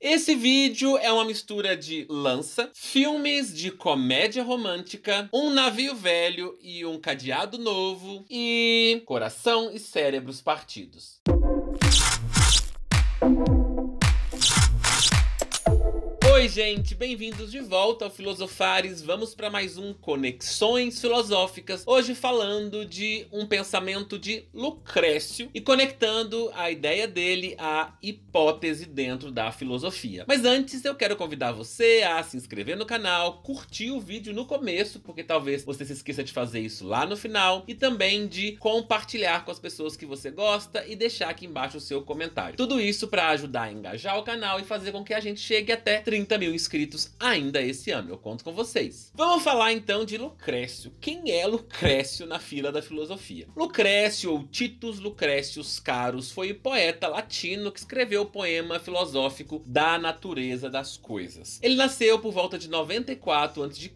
Esse vídeo é uma mistura de lança, filmes de comédia romântica, um navio velho e um cadeado novo e coração e cérebros partidos. Oi, gente, bem-vindos de volta ao Filosofares. Vamos para mais um Conexões Filosóficas. Hoje falando de um pensamento de Lucrécio e conectando a ideia dele à hipótese dentro da filosofia. Mas antes, eu quero convidar você a se inscrever no canal, curtir o vídeo no começo, porque talvez você se esqueça de fazer isso lá no final, e também de compartilhar com as pessoas que você gosta e deixar aqui embaixo o seu comentário. Tudo isso para ajudar a engajar o canal e fazer com que a gente chegue até 30 mil inscritos ainda esse ano. Eu conto com vocês. Vamos falar então de Lucrécio. Quem é Lucrécio na fila da filosofia? Lucrécio, ou Titus Lucrécius Carus, foi poeta latino que escreveu o poema filosófico Da Natureza das Coisas. Ele nasceu por volta de 94 a.C.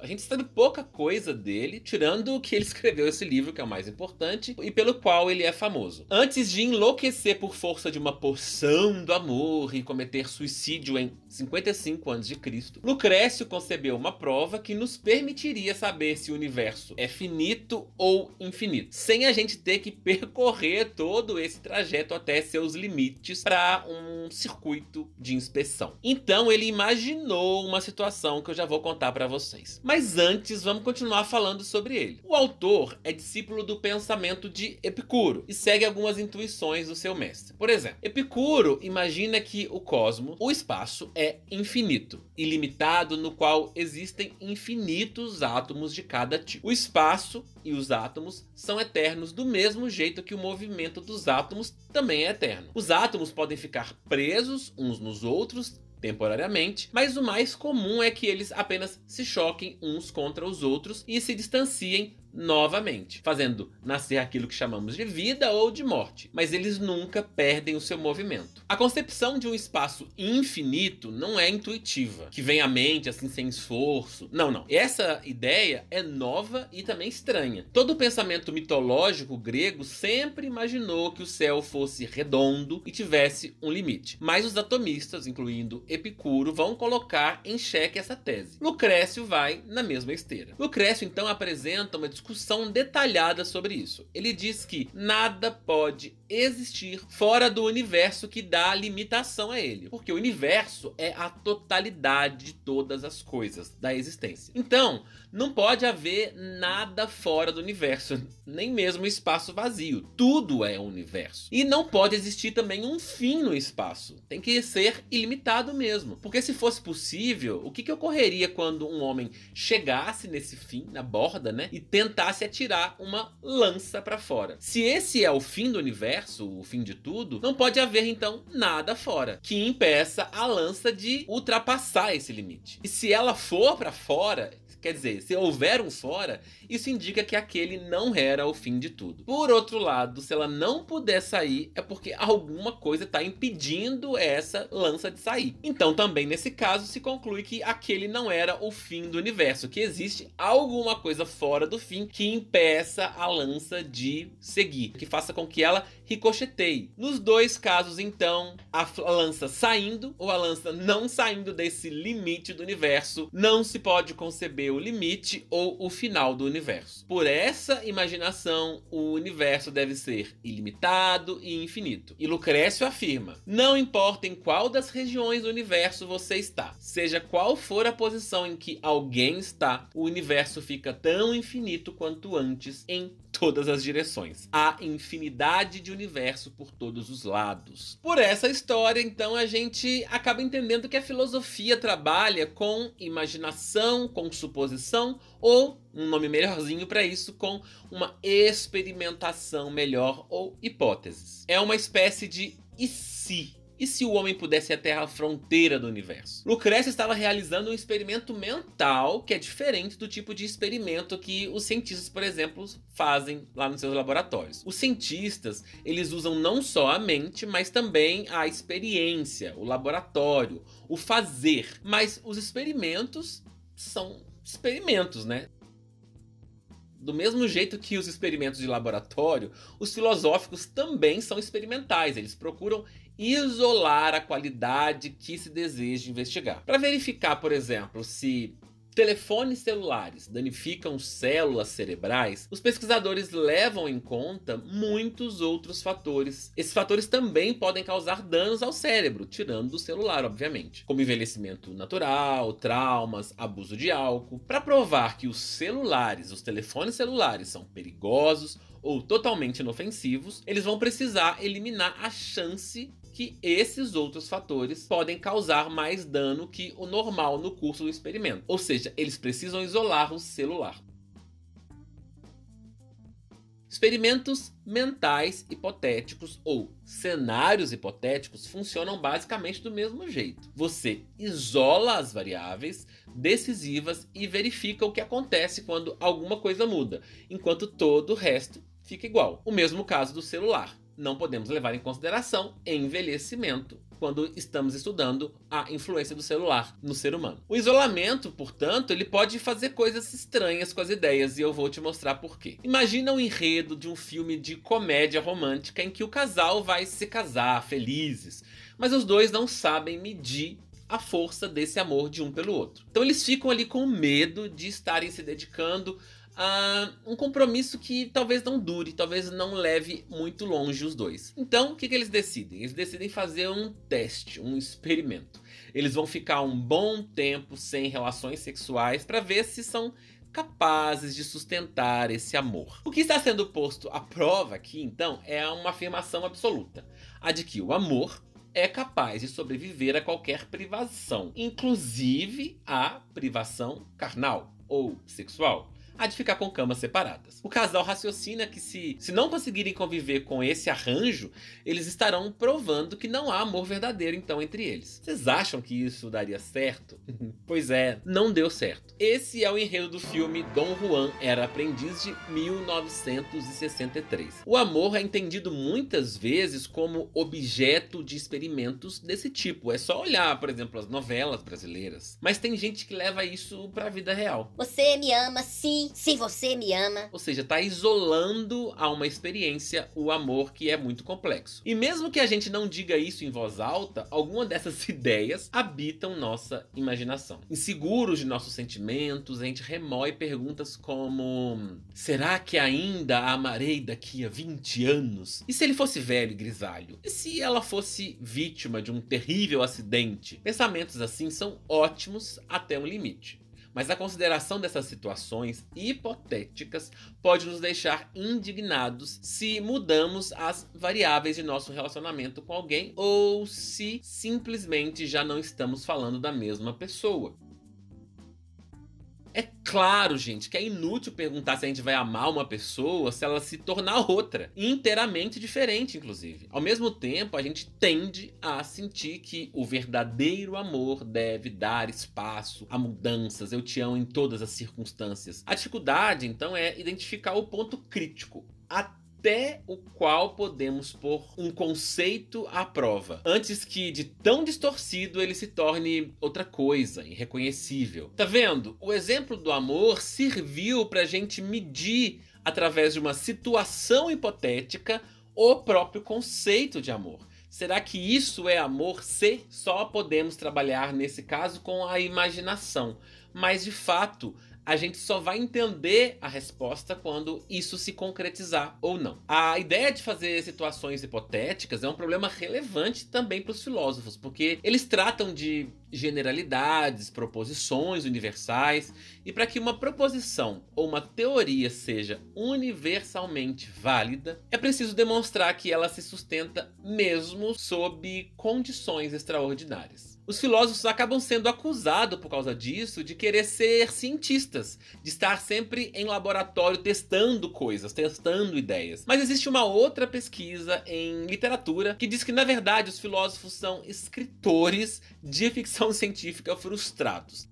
A gente sabe pouca coisa dele, tirando que ele escreveu esse livro, que é o mais importante, e pelo qual ele é famoso. Antes de enlouquecer por força de uma porção do amor e cometer suicídio em 56 35 a.C., Lucrécio concebeu uma prova que nos permitiria saber se o universo é finito ou infinito, sem a gente ter que percorrer todo esse trajeto até seus limites para um circuito de inspeção. Então ele imaginou uma situação que eu já vou contar para vocês. Mas antes, vamos continuar falando sobre ele. O autor é discípulo do pensamento de Epicuro e segue algumas intuições do seu mestre. Por exemplo, Epicuro imagina que o cosmos, o espaço, é infinito infinito, ilimitado, no qual existem infinitos átomos de cada tipo. O espaço e os átomos são eternos do mesmo jeito que o movimento dos átomos também é eterno. Os átomos podem ficar presos uns nos outros temporariamente, mas o mais comum é que eles apenas se choquem uns contra os outros e se distanciem novamente, fazendo nascer aquilo que chamamos de vida ou de morte, mas eles nunca perdem o seu movimento. A concepção de um espaço infinito não é intuitiva, que vem à mente assim sem esforço. Não, não. Essa ideia é nova e também estranha. Todo o pensamento mitológico grego sempre imaginou que o céu fosse redondo e tivesse um limite. Mas os atomistas, incluindo Epicuro, vão colocar em xeque essa tese. Lucrécio vai na mesma esteira. Lucrécio então apresenta uma discussão discussão detalhada sobre isso. Ele diz que nada pode existir fora do universo que dá limitação a ele. Porque o universo é a totalidade de todas as coisas da existência. Então, não pode haver nada fora do universo, nem mesmo espaço vazio. Tudo é o universo. E não pode existir também um fim no espaço. Tem que ser ilimitado mesmo. Porque se fosse possível, o que, que ocorreria quando um homem chegasse nesse fim, na borda, né? E tentasse atirar uma lança para fora? Se esse é o fim do universo, universo, o fim de tudo, não pode haver então nada fora que impeça a lança de ultrapassar esse limite. E se ela for para fora, Quer dizer, se houver um fora, isso indica que aquele não era o fim de tudo. Por outro lado, se ela não puder sair, é porque alguma coisa está impedindo essa lança de sair. Então, também nesse caso, se conclui que aquele não era o fim do universo, que existe alguma coisa fora do fim que impeça a lança de seguir, que faça com que ela ricochetei. Nos dois casos, então, a lança saindo ou a lança não saindo desse limite do universo, não se pode conceber o limite ou o final do universo. Por essa imaginação, o universo deve ser ilimitado e infinito. E Lucrécio afirma: não importa em qual das regiões do universo você está, seja qual for a posição em que alguém está, o universo fica tão infinito quanto antes em todas as direções. Há infinidade de universo por todos os lados. Por essa história, então, a gente acaba entendendo que a filosofia trabalha com imaginação, com suposição ou um nome melhorzinho para isso com uma experimentação melhor ou hipóteses. É uma espécie de e se e se o homem pudesse ir até a fronteira do universo? Lucrécia estava realizando um experimento mental que é diferente do tipo de experimento que os cientistas, por exemplo, fazem lá nos seus laboratórios. Os cientistas, eles usam não só a mente, mas também a experiência, o laboratório, o fazer. Mas os experimentos são experimentos, né? do mesmo jeito que os experimentos de laboratório, os filosóficos também são experimentais. Eles procuram isolar a qualidade que se deseja investigar. Para verificar, por exemplo, se telefones celulares danificam células cerebrais, os pesquisadores levam em conta muitos outros fatores. Esses fatores também podem causar danos ao cérebro, tirando do celular, obviamente, como envelhecimento natural, traumas, abuso de álcool. Para provar que os celulares, os telefones celulares, são perigosos ou totalmente inofensivos, eles vão precisar eliminar a chance que esses outros fatores podem causar mais dano que o normal no curso do experimento. Ou seja, eles precisam isolar o celular. Experimentos mentais hipotéticos ou cenários hipotéticos funcionam basicamente do mesmo jeito. Você isola as variáveis decisivas e verifica o que acontece quando alguma coisa muda, enquanto todo o resto fica igual. O mesmo caso do celular não podemos levar em consideração envelhecimento quando estamos estudando a influência do celular no ser humano. O isolamento, portanto, ele pode fazer coisas estranhas com as ideias e eu vou te mostrar por quê. Imagina o um enredo de um filme de comédia romântica em que o casal vai se casar felizes, mas os dois não sabem medir a força desse amor de um pelo outro. Então eles ficam ali com medo de estarem se dedicando Uh, um compromisso que talvez não dure, talvez não leve muito longe os dois. Então, o que, que eles decidem? Eles decidem fazer um teste, um experimento. Eles vão ficar um bom tempo sem relações sexuais para ver se são capazes de sustentar esse amor. O que está sendo posto à prova aqui, então, é uma afirmação absoluta: a de que o amor é capaz de sobreviver a qualquer privação, inclusive a privação carnal ou sexual a de ficar com camas separadas. O casal raciocina que se, se não conseguirem conviver com esse arranjo, eles estarão provando que não há amor verdadeiro então entre eles. Vocês acham que isso daria certo? pois é, não deu certo. Esse é o enredo do filme Dom Juan era aprendiz de 1963. O amor é entendido muitas vezes como objeto de experimentos desse tipo. É só olhar, por exemplo, as novelas brasileiras. Mas tem gente que leva isso para a vida real. Você me ama sim se você me ama. Ou seja, tá isolando a uma experiência o amor que é muito complexo. E mesmo que a gente não diga isso em voz alta, alguma dessas ideias habitam nossa imaginação. Inseguros de nossos sentimentos, a gente remoe perguntas como: será que ainda a amarei daqui a 20 anos? E se ele fosse velho e grisalho? E se ela fosse vítima de um terrível acidente? Pensamentos assim são ótimos até um limite mas a consideração dessas situações hipotéticas pode nos deixar indignados se mudamos as variáveis de nosso relacionamento com alguém ou se simplesmente já não estamos falando da mesma pessoa. É claro, gente, que é inútil perguntar se a gente vai amar uma pessoa se ela se tornar outra, inteiramente diferente, inclusive. Ao mesmo tempo, a gente tende a sentir que o verdadeiro amor deve dar espaço a mudanças. Eu te amo em todas as circunstâncias. A dificuldade, então, é identificar o ponto crítico. Até até o qual podemos pôr um conceito à prova, antes que de tão distorcido ele se torne outra coisa, irreconhecível. Tá vendo? O exemplo do amor serviu para a gente medir através de uma situação hipotética o próprio conceito de amor. Será que isso é amor se só podemos trabalhar nesse caso com a imaginação? Mas de fato, a gente só vai entender a resposta quando isso se concretizar ou não. A ideia de fazer situações hipotéticas é um problema relevante também para os filósofos, porque eles tratam de generalidades, proposições universais, e para que uma proposição ou uma teoria seja universalmente válida, é preciso demonstrar que ela se sustenta mesmo sob condições extraordinárias. Os filósofos acabam sendo acusados por causa disso de querer ser cientistas, de estar sempre em laboratório testando coisas, testando ideias. Mas existe uma outra pesquisa em literatura que diz que na verdade os filósofos são escritores de ficção científica frustrados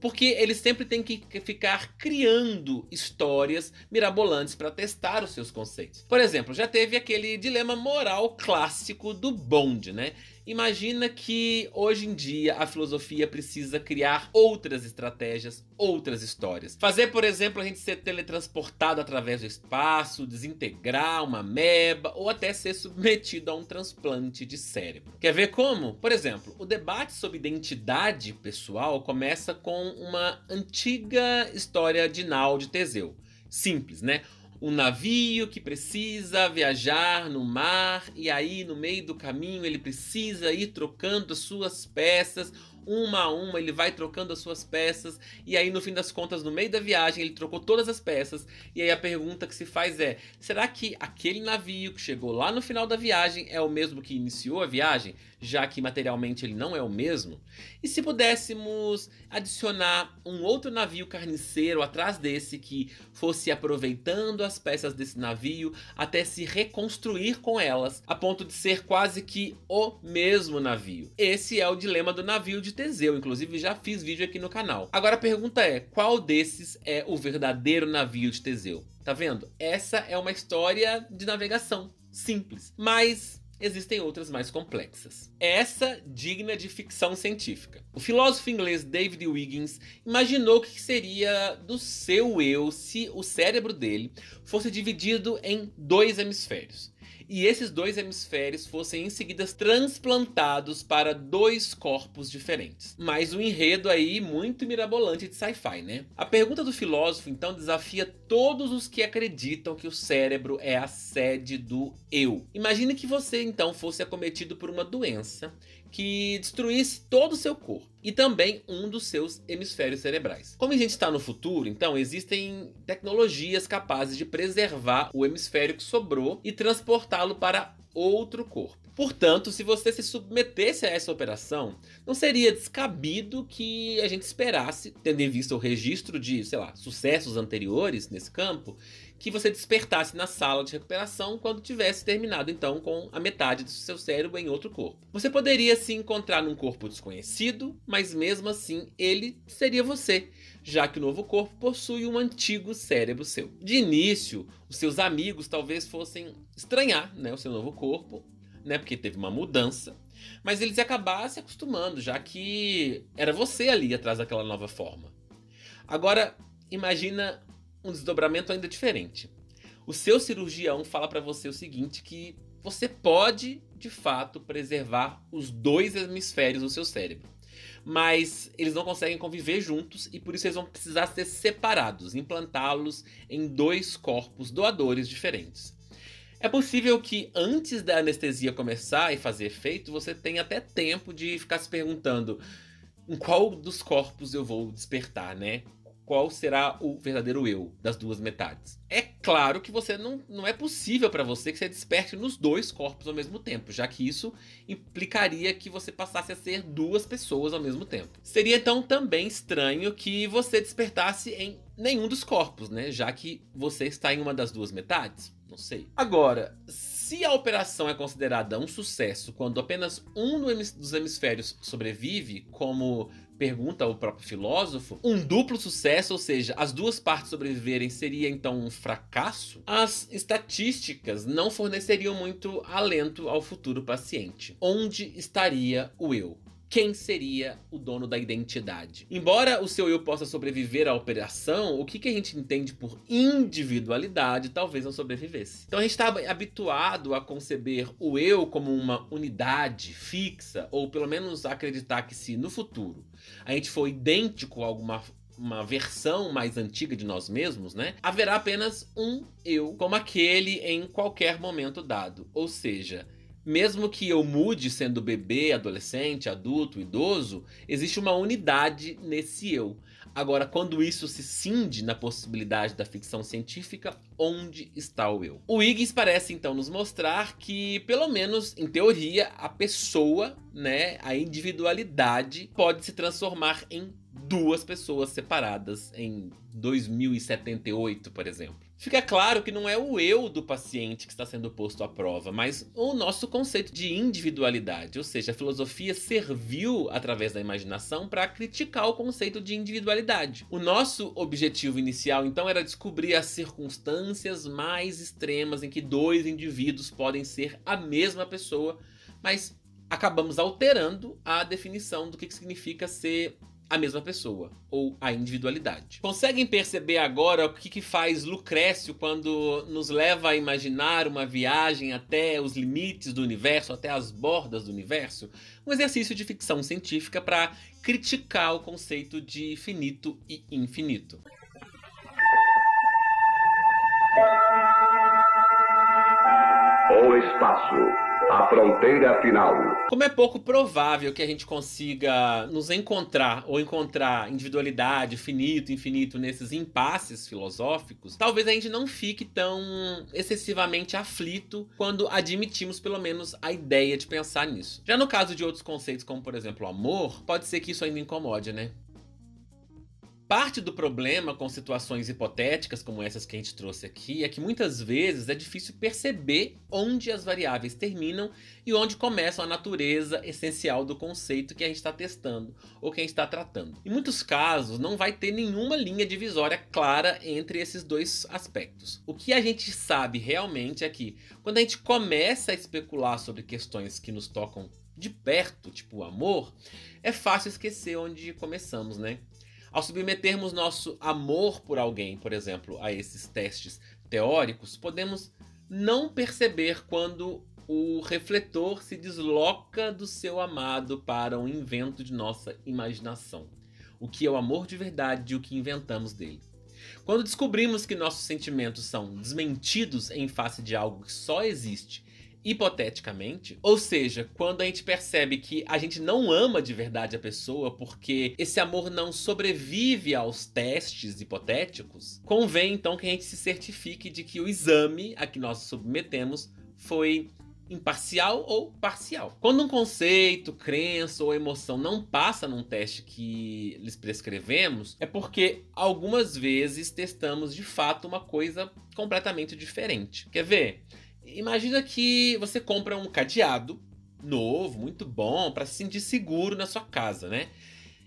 porque eles sempre têm que ficar criando histórias mirabolantes para testar os seus conceitos. Por exemplo, já teve aquele dilema moral clássico do Bond, né? Imagina que hoje em dia a filosofia precisa criar outras estratégias, outras histórias. Fazer, por exemplo, a gente ser teletransportado através do espaço, desintegrar uma meba ou até ser submetido a um transplante de cérebro. Quer ver como? Por exemplo, o debate sobre identidade pessoal começa com uma antiga história de Nau de Teseu. Simples, né? um navio que precisa viajar no mar e aí no meio do caminho ele precisa ir trocando as suas peças uma a uma, ele vai trocando as suas peças e aí no fim das contas, no meio da viagem, ele trocou todas as peças. E aí a pergunta que se faz é: será que aquele navio que chegou lá no final da viagem é o mesmo que iniciou a viagem? já que materialmente ele não é o mesmo, e se pudéssemos adicionar um outro navio carniceiro atrás desse que fosse aproveitando as peças desse navio até se reconstruir com elas, a ponto de ser quase que o mesmo navio. Esse é o dilema do navio de Teseu, inclusive já fiz vídeo aqui no canal. Agora a pergunta é: qual desses é o verdadeiro navio de Teseu? Tá vendo? Essa é uma história de navegação simples, mas existem outras mais complexas. Essa digna de ficção científica. O filósofo inglês David Wiggins imaginou o que seria do seu eu se o cérebro dele fosse dividido em dois hemisférios e esses dois hemisférios fossem em seguida transplantados para dois corpos diferentes. Mas um enredo aí muito mirabolante de sci-fi, né? A pergunta do filósofo então desafia todos os que acreditam que o cérebro é a sede do eu. Imagine que você então fosse acometido por uma doença que destruísse todo o seu corpo e também um dos seus hemisférios cerebrais. Como a gente está no futuro, então existem tecnologias capazes de preservar o hemisfério que sobrou e transportá-lo para outro corpo. Portanto, se você se submetesse a essa operação, não seria descabido que a gente esperasse, tendo em vista o registro de, sei lá, sucessos anteriores nesse campo, que você despertasse na sala de recuperação quando tivesse terminado então com a metade do seu cérebro em outro corpo. Você poderia se encontrar num corpo desconhecido, mas mesmo assim ele seria você, já que o novo corpo possui um antigo cérebro seu. De início, os seus amigos talvez fossem estranhar né, o seu novo corpo, né, porque teve uma mudança, mas eles acabaram se acostumando, já que era você ali atrás daquela nova forma. Agora, imagina um desdobramento ainda diferente. O seu cirurgião fala para você o seguinte que você pode, de fato, preservar os dois hemisférios do seu cérebro. Mas eles não conseguem conviver juntos e por isso eles vão precisar ser separados, implantá-los em dois corpos doadores diferentes. É possível que antes da anestesia começar e fazer efeito, você tenha até tempo de ficar se perguntando em qual dos corpos eu vou despertar, né? qual será o verdadeiro eu das duas metades. É claro que você não, não é possível para você que você desperte nos dois corpos ao mesmo tempo, já que isso implicaria que você passasse a ser duas pessoas ao mesmo tempo. Seria então também estranho que você despertasse em nenhum dos corpos, né? Já que você está em uma das duas metades. Não sei. Agora, se a operação é considerada um sucesso quando apenas um dos hemisférios sobrevive, como pergunta o próprio filósofo, um duplo sucesso, ou seja, as duas partes sobreviverem, seria então um fracasso? As estatísticas não forneceriam muito alento ao futuro paciente. Onde estaria o eu? quem seria o dono da identidade. Embora o seu eu possa sobreviver à operação, o que, que a gente entende por individualidade talvez não sobrevivesse. Então a gente estava tá habituado a conceber o eu como uma unidade fixa, ou pelo menos acreditar que se no futuro a gente for idêntico a alguma uma versão mais antiga de nós mesmos, né? Haverá apenas um eu, como aquele em qualquer momento dado. Ou seja, mesmo que eu mude sendo bebê, adolescente, adulto, idoso, existe uma unidade nesse eu. Agora, quando isso se cinde na possibilidade da ficção científica, onde está o eu? O Higgins parece então nos mostrar que, pelo menos em teoria, a pessoa, né, a individualidade pode se transformar em duas pessoas separadas em 2078, por exemplo. Fica claro que não é o eu do paciente que está sendo posto à prova, mas o nosso conceito de individualidade, ou seja, a filosofia serviu através da imaginação para criticar o conceito de individualidade. O nosso objetivo inicial, então, era descobrir as circunstâncias mais extremas em que dois indivíduos podem ser a mesma pessoa, mas acabamos alterando a definição do que significa ser a mesma pessoa, ou a individualidade. Conseguem perceber agora o que, que faz Lucrécio quando nos leva a imaginar uma viagem até os limites do universo, até as bordas do universo? Um exercício de ficção científica para criticar o conceito de finito e infinito. O espaço a fronteira final. Como é pouco provável que a gente consiga nos encontrar ou encontrar individualidade, finito, infinito nesses impasses filosóficos, talvez a gente não fique tão excessivamente aflito quando admitimos pelo menos a ideia de pensar nisso. Já no caso de outros conceitos, como por exemplo o amor, pode ser que isso ainda incomode, né? Parte do problema com situações hipotéticas como essas que a gente trouxe aqui é que muitas vezes é difícil perceber onde as variáveis terminam e onde começa a natureza essencial do conceito que a gente está testando ou que a gente está tratando. Em muitos casos, não vai ter nenhuma linha divisória clara entre esses dois aspectos. O que a gente sabe realmente é que quando a gente começa a especular sobre questões que nos tocam de perto, tipo o amor, é fácil esquecer onde começamos, né? Ao submetermos nosso amor por alguém, por exemplo, a esses testes teóricos, podemos não perceber quando o refletor se desloca do seu amado para um invento de nossa imaginação. O que é o amor de verdade e o que inventamos dele. Quando descobrimos que nossos sentimentos são desmentidos em face de algo que só existe hipoteticamente. Ou seja, quando a gente percebe que a gente não ama de verdade a pessoa porque esse amor não sobrevive aos testes hipotéticos, convém então que a gente se certifique de que o exame a que nós submetemos foi imparcial ou parcial. Quando um conceito, crença ou emoção não passa num teste que lhes prescrevemos, é porque algumas vezes testamos de fato uma coisa completamente diferente. Quer ver? Imagina que você compra um cadeado novo, muito bom, para se sentir seguro na sua casa, né?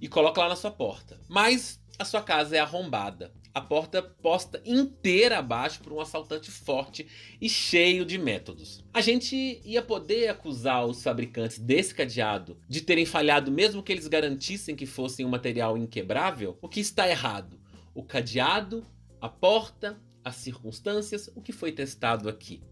E coloca lá na sua porta. Mas a sua casa é arrombada. A porta posta inteira abaixo por um assaltante forte e cheio de métodos. A gente ia poder acusar os fabricantes desse cadeado de terem falhado, mesmo que eles garantissem que fossem um material inquebrável? O que está errado? O cadeado, a porta, as circunstâncias, o que foi testado aqui?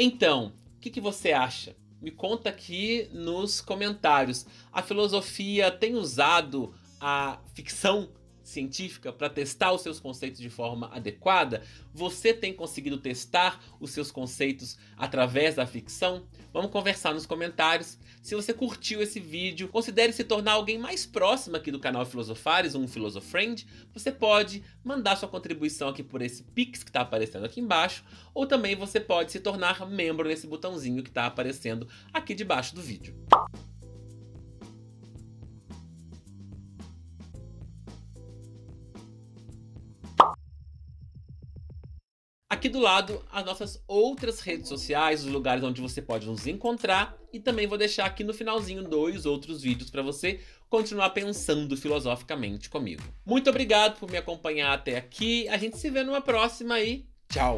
Então, o que, que você acha? Me conta aqui nos comentários. A filosofia tem usado a ficção científica para testar os seus conceitos de forma adequada? Você tem conseguido testar os seus conceitos através da ficção? Vamos conversar nos comentários. Se você curtiu esse vídeo, considere se tornar alguém mais próximo aqui do canal Filosofares, um Filosofriend. Você pode mandar sua contribuição aqui por esse Pix que está aparecendo aqui embaixo, ou também você pode se tornar membro nesse botãozinho que está aparecendo aqui debaixo do vídeo. Aqui do lado, as nossas outras redes sociais, os lugares onde você pode nos encontrar. E também vou deixar aqui no finalzinho dois outros vídeos para você continuar pensando filosoficamente comigo. Muito obrigado por me acompanhar até aqui. A gente se vê numa próxima e tchau!